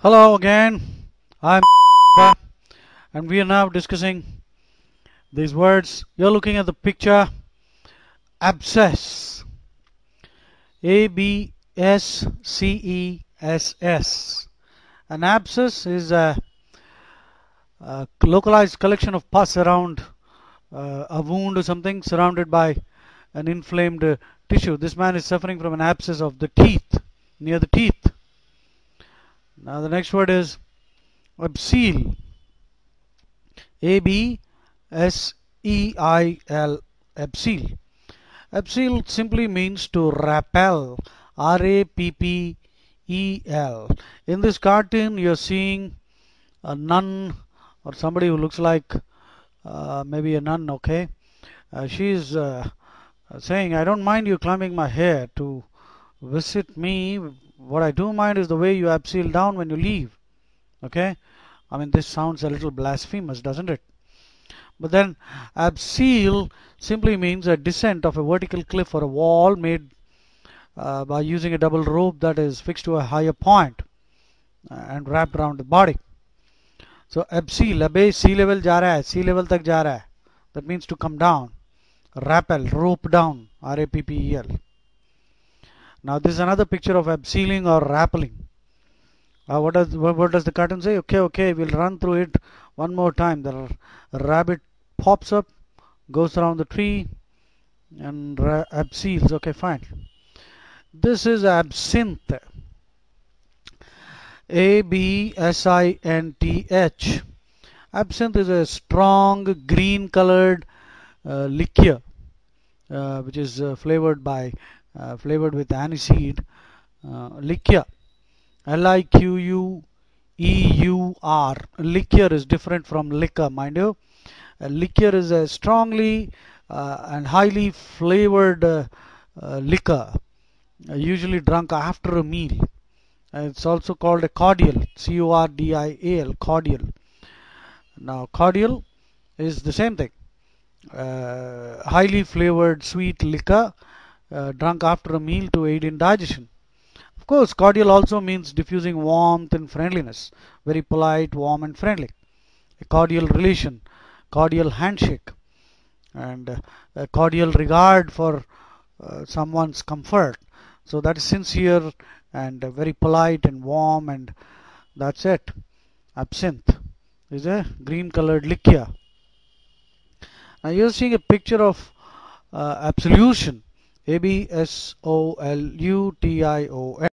Hello again, I'm and we are now discussing these words. You're looking at the picture abscess. A B S C E S S. An abscess is a, a localized collection of pus around uh, a wound or something surrounded by an inflamed uh, tissue. This man is suffering from an abscess of the teeth, near the teeth now the next word is Abseil. A B S E I L Abseil. Abseil simply means to rappel. R A P P E L. In this cartoon, you're seeing a nun or somebody who looks like uh, maybe a nun. Okay, uh, she's uh, saying, "I don't mind you climbing my hair to visit me what I do mind is the way you abseil down when you leave okay I mean this sounds a little blasphemous doesn't it but then abseil simply means a descent of a vertical cliff or a wall made uh, by using a double rope that is fixed to a higher point uh, and wrapped around the body so abseil abe sea level ja hai sea level tak ja hai that means to come down rappel rope down r a p p e l now this is another picture of abseiling or rappelling. Uh, what, does, what does the cartoon say? Okay, okay, we'll run through it one more time. The rabbit pops up, goes around the tree, and abseils. Okay, fine. This is absinthe. A B S I N T H. Absinthe is a strong green colored uh, liqueur uh, which is uh, flavored by uh, flavored with aniseed uh, liqueur L I Q U E U R liqueur is different from liquor mind you uh, liquor is a strongly uh, and highly flavored uh, uh, liquor usually drunk after a meal it's also called a cordial C O R D I A L cordial now cordial is the same thing uh, highly flavored sweet liquor uh, drunk after a meal to aid in digestion. Of course, cordial also means diffusing warmth and friendliness, very polite, warm, and friendly. A cordial relation, cordial handshake, and uh, a cordial regard for uh, someone's comfort. So that is sincere and uh, very polite and warm, and that's it. Absinthe is a green colored liquor. Now, you're seeing a picture of uh, absolution a B S O L U T I O N.